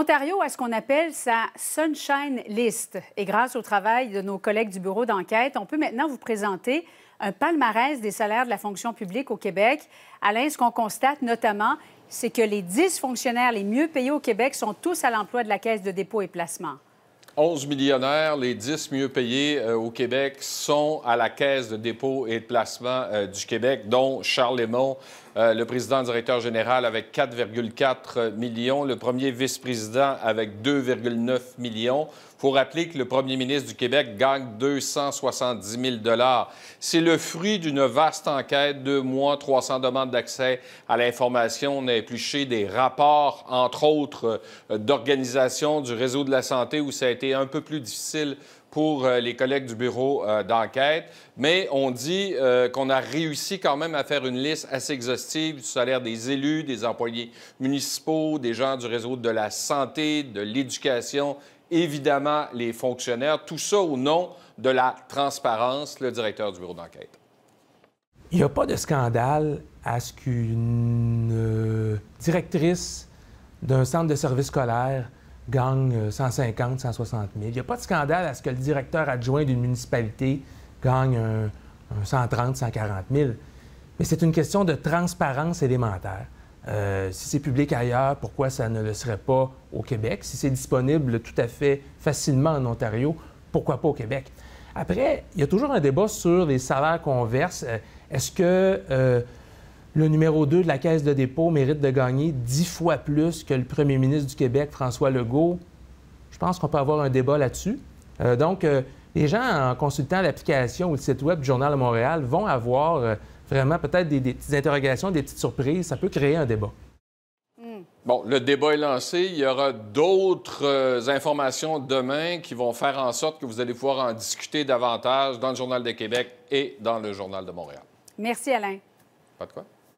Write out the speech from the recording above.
Ontario a ce qu'on appelle sa Sunshine List. Et grâce au travail de nos collègues du bureau d'enquête, on peut maintenant vous présenter un palmarès des salaires de la fonction publique au Québec. Alain, ce qu'on constate notamment, c'est que les 10 fonctionnaires les mieux payés au Québec sont tous à l'emploi de la Caisse de dépôt et placement. 11 millionnaires, les 10 mieux payés euh, au Québec sont à la Caisse de dépôt et de placement euh, du Québec, dont Charles Lemont, euh, le président directeur général avec 4,4 millions, le premier vice-président avec 2,9 millions. Il faut rappeler que le premier ministre du Québec gagne 270 000 C'est le fruit d'une vaste enquête, de mois, 300 demandes d'accès à l'information. On a épluché des rapports, entre autres, d'organisations du réseau de la santé où ça a été un peu plus difficile pour euh, les collègues du bureau euh, d'enquête, mais on dit euh, qu'on a réussi quand même à faire une liste assez exhaustive du salaire des élus, des employés municipaux, des gens du réseau de la santé, de l'éducation, évidemment les fonctionnaires, tout ça au nom de la transparence, le directeur du bureau d'enquête. Il n'y a pas de scandale à ce qu'une directrice d'un centre de services scolaires gagne 150, 160 000. Il n'y a pas de scandale à ce que le directeur adjoint d'une municipalité gagne un, 000, 130, 140 000. Mais c'est une question de transparence élémentaire. Euh, si c'est public ailleurs, pourquoi ça ne le serait pas au Québec? Si c'est disponible tout à fait facilement en Ontario, pourquoi pas au Québec? Après, il y a toujours un débat sur les salaires qu'on verse. Euh, est-ce que euh, le numéro 2 de la Caisse de dépôt mérite de gagner dix fois plus que le premier ministre du Québec, François Legault. Je pense qu'on peut avoir un débat là-dessus. Euh, donc, euh, les gens, en consultant l'application ou le site web du Journal de Montréal, vont avoir euh, vraiment peut-être des, petites interrogations, des petites surprises. Ça peut créer un débat. Hmm. Bon, le débat est lancé. Il y aura d'autres informations demain qui vont faire en sorte que vous allez pouvoir en discuter davantage dans le Journal de Québec et dans le Journal de Montréal. Merci, Alain. Pas de quoi.